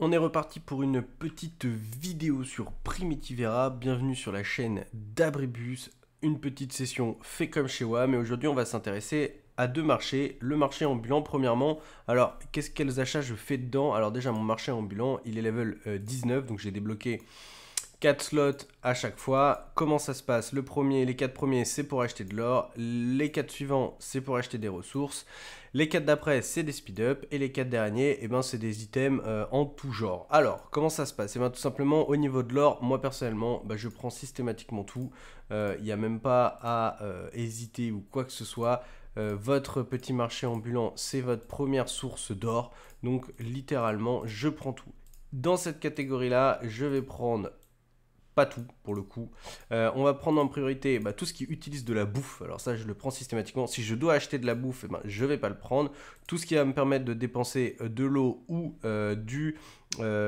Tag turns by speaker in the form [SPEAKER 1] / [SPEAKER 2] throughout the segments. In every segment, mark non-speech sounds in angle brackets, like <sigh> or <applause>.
[SPEAKER 1] On est reparti pour une petite vidéo sur Primitivera. Bienvenue sur la chaîne d'Abribus. Une petite session fait comme chez moi. Mais aujourd'hui, on va s'intéresser à deux marchés. Le marché ambulant, premièrement. Alors, qu'est-ce quels achats je fais dedans Alors, déjà, mon marché ambulant, il est level 19. Euh, Donc, j'ai débloqué 4 slots à chaque fois. Comment ça se passe Le premier, les 4 premiers, c'est pour acheter de l'or. Les 4 suivants, c'est pour acheter des ressources. Les 4 d'après, c'est des speed-up. Et les 4 derniers, eh ben, c'est des items euh, en tout genre. Alors, comment ça se passe Eh bien, tout simplement, au niveau de l'or, moi personnellement, bah, je prends systématiquement tout. Il euh, n'y a même pas à euh, hésiter ou quoi que ce soit. votre petit marché ambulant, c'est votre première source d'or. Donc, littéralement, je prends tout. Dans cette catégorie-là, je vais prendre pas tout pour le coup. Euh, on va prendre en priorité bah, tout ce qui utilise de la bouffe. Alors ça, je le prends systématiquement. Si je dois acheter de la bouffe, eh ben, je vais pas le prendre. Tout ce qui va me permettre de dépenser euh, de l'eau ou euh, du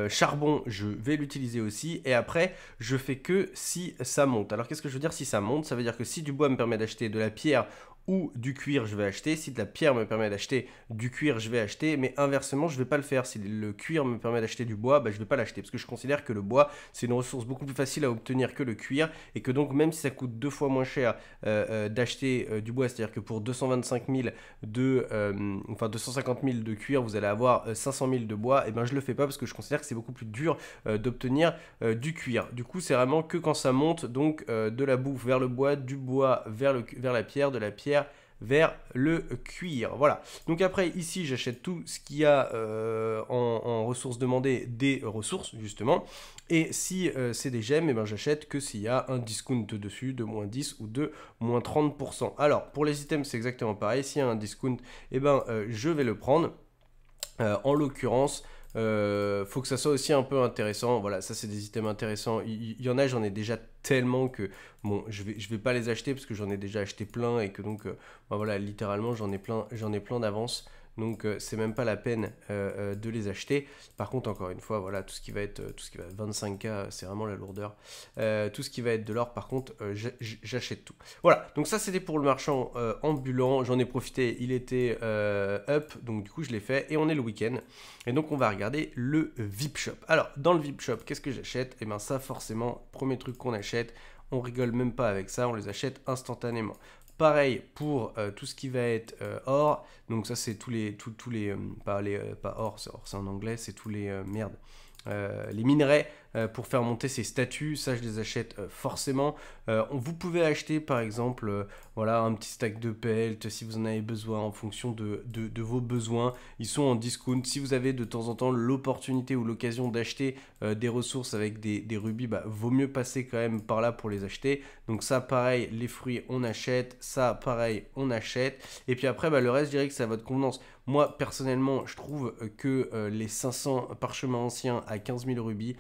[SPEAKER 1] charbon, je vais l'utiliser aussi. Et après, je fais que si ça monte. Alors qu'est-ce que je veux dire si ça monte Ça veut dire que si du bois me permet d'acheter de la pierre du cuir, je vais acheter. Si de la pierre me permet d'acheter du cuir, je vais acheter. Mais inversement, je ne vais pas le faire. Si le cuir me permet d'acheter du bois, bah, je ne vais pas l'acheter. Parce que je considère que le bois, c'est une ressource beaucoup plus facile à obtenir que le cuir. Et que donc, même si ça coûte deux fois moins cher euh, euh, d'acheter euh, du bois, c'est-à-dire que pour 225 000 de... enfin, 250 000 de cuir, vous allez avoir 500 000 de bois, et eh ben je le fais pas parce que je considère que c'est beaucoup plus dur d'obtenir du cuir. Du coup, c'est vraiment que quand ça monte, donc de la bouffe vers le bois, du bois vers, le, vers la pierre, de la pierre vers le cuir. Voilà. Donc après, ici, j'achète tout ce qu'il y a euh, en, ressources demandées des ressources, justement. Et si euh, c'est des gemmes, eh ben, j'achète que s'il y a un discount dessus de moins 10 ou de moins 30%. Alors, pour les items, c'est exactement pareil. S'il y a un discount, eh ben, euh, je vais le prendre. en l'occurrence, il faut que ça soit aussi un peu intéressant. Voilà, ça c'est des items intéressants. il y en a, j'en ai déjà tellement que bon, je vais je vais pas les acheter parce que j'en ai déjà acheté plein et que donc euh, bah voilà, littéralement j'en ai plein j'en ai plein d'avance donc euh, c'est même pas la peine euh, euh, de les acheter. Par contre, encore une fois, voilà, tout ce qui va être tout ce qui va 25K, c'est vraiment la lourdeur. tout ce qui va être de l'or, par contre, j'achète tout. Voilà, donc ça c'était pour le marchand ambulant. J'en ai profité, il était up, donc du coup je l'ai fait et on est le week-end. Et donc on va regarder le VIP Shop. Alors dans le VIP Shop, qu'est-ce que j'achète Et eh bien ça forcément, premier truc qu'on achète, on rigole même pas avec ça, on les achète instantanément. Pareil pour euh, tout ce qui va être euh, or. Donc ça c'est tous les tous, tous les euh, pas les pas or, c'est en anglais, c'est tous les merde. les minerais euh, pour faire monter ces statuts, Ça, je les achète euh, forcément. Euh, vous pouvez acheter, par exemple, voilà, un petit stack de pelt si vous en avez besoin en fonction de, de, vos besoins. Ils sont en discount. Si vous avez de temps en temps l'opportunité ou l'occasion d'acheter des ressources avec des, rubis, bah, vaut mieux passer quand même par là pour les acheter. Donc ça, pareil, les fruits, on achète. Ça, pareil, on achète. Et puis après, bah, le reste, je dirais que c'est à votre convenance. Moi, personnellement, je trouve que les 500 parchemins anciens à 15 000 rubis,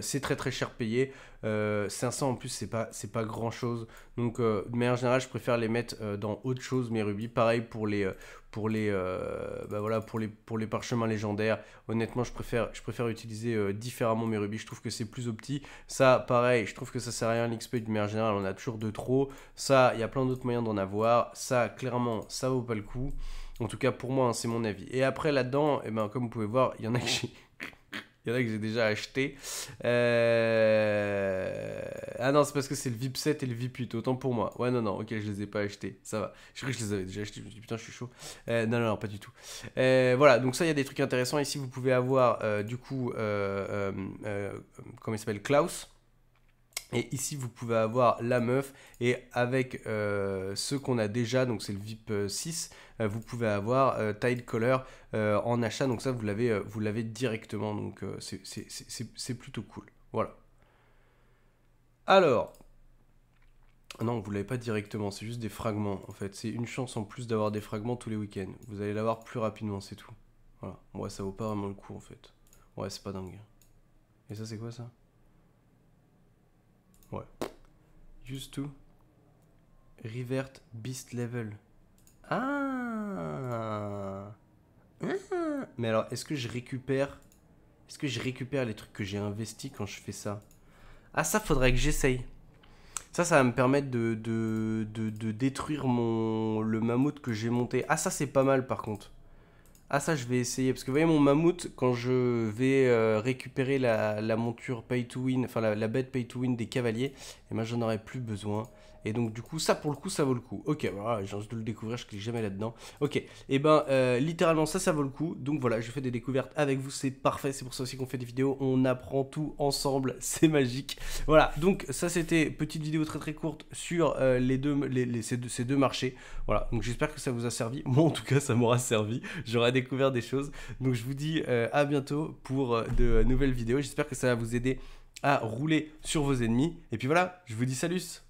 [SPEAKER 1] c'est très très cher payé. 500 euh, en plus, c'est pas, c'est pas grand chose. Donc, euh, de manière générale, je préfère les mettre euh, dans autre chose, mes rubis. Pareil pour les, pour les, bah voilà, pour les, pour les parchemins légendaires. Honnêtement, je préfère, je préfère utiliser différemment mes rubis. Je trouve que c'est plus opti. Ça, pareil, je trouve que ça sert à rien l'XP de manière générale. On a toujours de trop. Ça, il y a plein d'autres moyens d'en avoir. Ça, clairement, ça vaut pas le coup. En tout cas, pour moi, hein, c'est mon avis. Et après, là-dedans, eh ben, comme vous pouvez voir, il y en a que il y en a que j'ai déjà acheté. Euh, ah non, c'est parce que c'est le VIP 7 et le VIP 8. Autant pour moi. Ouais, non, non, ok, je les ai pas achetés. Ça va. Je crois que je les avais déjà achetés. Je me suis dit, putain, je suis chaud. Euh, non, non, non, pas du tout. Euh, voilà, donc ça, il y a des trucs intéressants. Ici, vous pouvez avoir, du coup, comment il s'appelle Klaus et ici, vous pouvez avoir la meuf et avec euh, ce qu'on a déjà, donc c'est le VIP 6, euh, euh, vous pouvez avoir taille Tide Color en achat. Donc ça, vous l'avez, vous directement. Donc c'est plutôt cool. Voilà. Alors, non, vous l'avez pas directement, c'est juste des fragments en fait. C'est une chance en plus d'avoir des fragments tous les week-ends. Vous allez l'avoir plus rapidement, c'est tout. Voilà. Ouais, ça vaut pas vraiment le coup en fait. Ouais, c'est pas dingue. Et ça, c'est quoi ça Ouais. Used to. Revert Beast Level. Ah. ah, Mais alors, est-ce que je récupère... Est-ce que je récupère les trucs que j'ai investis quand je fais ça Ah, ça, faudrait que j'essaye. Ça, ça va me permettre de, de, de, de détruire mon, le mammouth que j'ai monté. Ah, ça, c'est pas mal, par contre. Ah ça je vais essayer, parce que vous voyez mon mammouth, quand je vais euh, récupérer la, monture pay to win, enfin la, bête pay to win des cavaliers, et eh moi ben, j'en aurais plus besoin. Et donc du coup ça pour le coup ça vaut le coup. Ok voilà j'ai envie de le découvrir, je clique jamais là-dedans. Ok et eh ben euh, littéralement ça ça vaut le coup. Donc voilà je fais des découvertes avec vous, c'est parfait, c'est pour ça aussi qu'on fait des vidéos, on apprend tout ensemble, <laughs> c'est magique. Voilà donc ça c'était petite vidéo très très courte sur euh, les deux, les, ces, deux deux marchés. Voilà donc j'espère que ça vous a servi, moi en tout cas ça m'aura servi. J'aurai des découvert des choses. Donc je vous dis euh, à bientôt pour euh, de nouvelles vidéos. J'espère que ça va vous aider à rouler sur vos ennemis. Et puis voilà, je vous dis salut